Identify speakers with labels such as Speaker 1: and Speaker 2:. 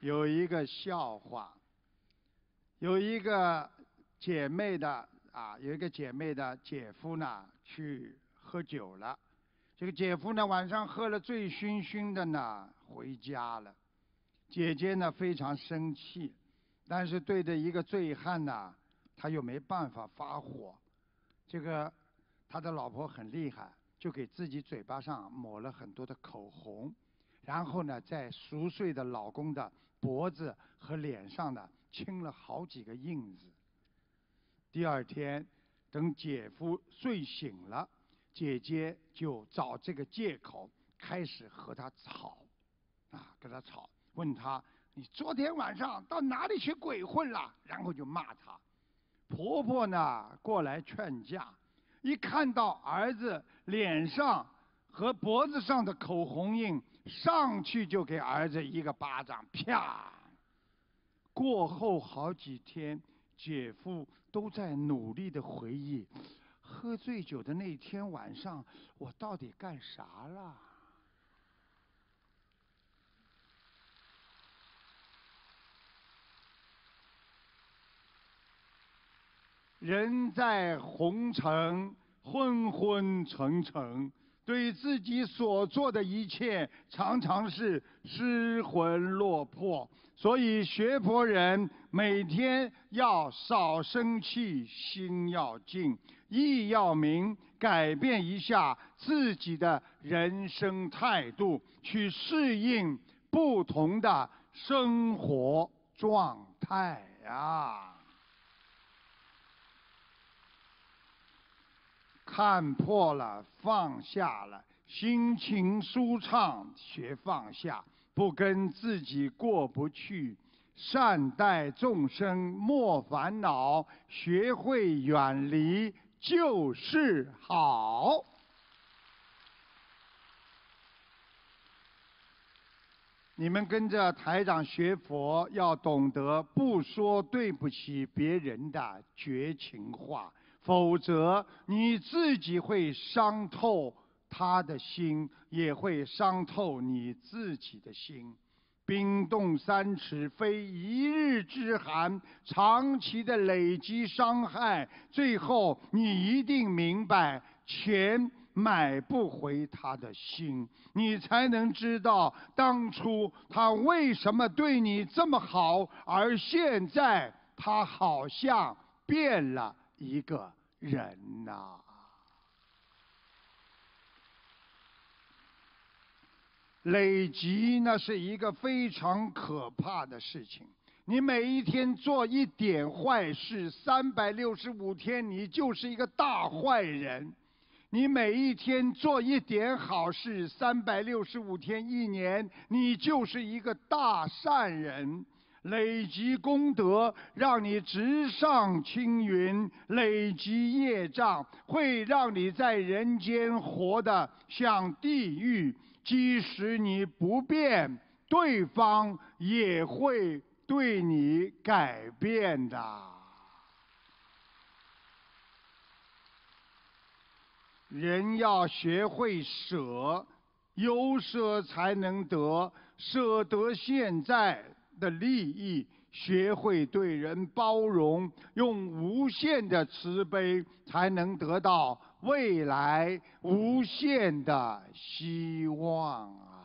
Speaker 1: 有一个笑话，有一个姐妹的啊，有一个姐妹的姐夫呢去喝酒了。这个姐夫呢晚上喝了醉醺醺的呢回家了，姐姐呢非常生气，但是对着一个醉汉呢，他又没办法发火。这个他的老婆很厉害，就给自己嘴巴上抹了很多的口红。然后呢，在熟睡的老公的脖子和脸上呢，亲了好几个印子。第二天，等姐夫睡醒了，姐姐就找这个借口开始和他吵，啊，跟他吵，问他你昨天晚上到哪里去鬼混了？然后就骂他。婆婆呢，过来劝架，一看到儿子脸上。和脖子上的口红印，上去就给儿子一个巴掌，啪！过后好几天，姐夫都在努力的回忆，喝醉酒的那天晚上我到底干啥了？人在红尘，昏昏沉沉。对自己所做的一切，常常是失魂落魄。所以学佛人每天要少生气，心要静，意要明，改变一下自己的人生态度，去适应不同的生活状态呀。看破了，放下了，心情舒畅。学放下，不跟自己过不去。善待众生，莫烦恼。学会远离，就是好。你们跟着台长学佛，要懂得不说对不起别人的绝情话。否则，你自己会伤透他的心，也会伤透你自己的心。冰冻三尺，非一日之寒，长期的累积伤害，最后你一定明白，钱买不回他的心，你才能知道当初他为什么对你这么好，而现在他好像变了。一个人呐，累积那是一个非常可怕的事情。你每一天做一点坏事，三百六十五天，你就是一个大坏人；你每一天做一点好事，三百六十五天，一年，你就是一个大善人。累积功德，让你直上青云；累积业障，会让你在人间活得像地狱。即使你不变，对方也会对你改变的。人要学会舍，有舍才能得，舍得现在。的利益，学会对人包容，用无限的慈悲，才能得到未来无限的希望啊！